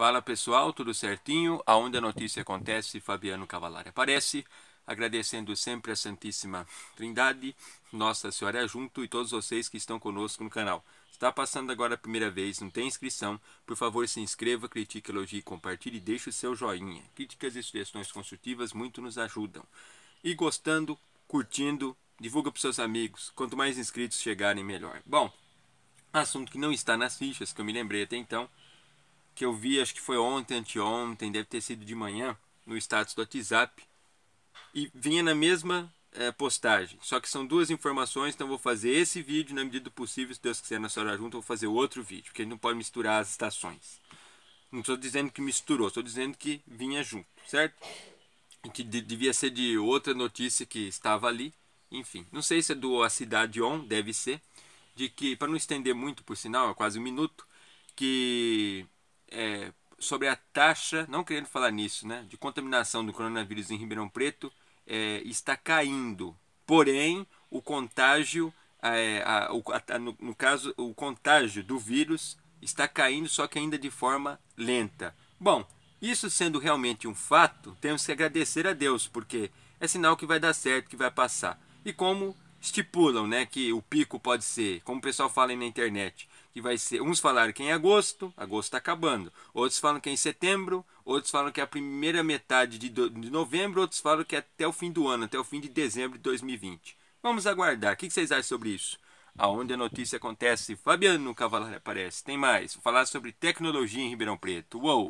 Fala pessoal, tudo certinho? Aonde a notícia acontece, Fabiano Cavalari aparece, agradecendo sempre a Santíssima Trindade, Nossa Senhora junto e todos vocês que estão conosco no canal. Está passando agora a primeira vez, não tem inscrição, por favor se inscreva, critique, elogie, compartilhe e deixe o seu joinha. Críticas e sugestões construtivas muito nos ajudam. E gostando, curtindo, divulga para seus amigos. Quanto mais inscritos chegarem, melhor. Bom, assunto que não está nas fichas, que eu me lembrei até então, que eu vi, acho que foi ontem, anteontem, deve ter sido de manhã, no status do WhatsApp. E vinha na mesma é, postagem. Só que são duas informações, então vou fazer esse vídeo na medida do possível, se Deus quiser, na senhora junto, vou fazer outro vídeo, porque a gente não pode misturar as estações. Não estou dizendo que misturou, estou dizendo que vinha junto, certo? Que devia ser de outra notícia que estava ali, enfim. Não sei se é do A Cidade On, deve ser, de que, para não estender muito, por sinal, é quase um minuto, que sobre a taxa, não querendo falar nisso, né, de contaminação do coronavírus em Ribeirão Preto é, está caindo. Porém, o contágio, é, a, a, no, no caso, o contágio do vírus está caindo, só que ainda de forma lenta. Bom, isso sendo realmente um fato, temos que agradecer a Deus, porque é sinal que vai dar certo, que vai passar. E como estipulam, né, que o pico pode ser, como o pessoal fala aí na internet, que vai ser, uns falaram que é em agosto, agosto está acabando, outros falam que é em setembro, outros falam que é a primeira metade de, do, de novembro, outros falam que é até o fim do ano, até o fim de dezembro de 2020. Vamos aguardar. O que vocês acham sobre isso? Aonde a notícia acontece, Fabiano Cavalari aparece. Tem mais. Vou falar sobre tecnologia em Ribeirão Preto. Uou!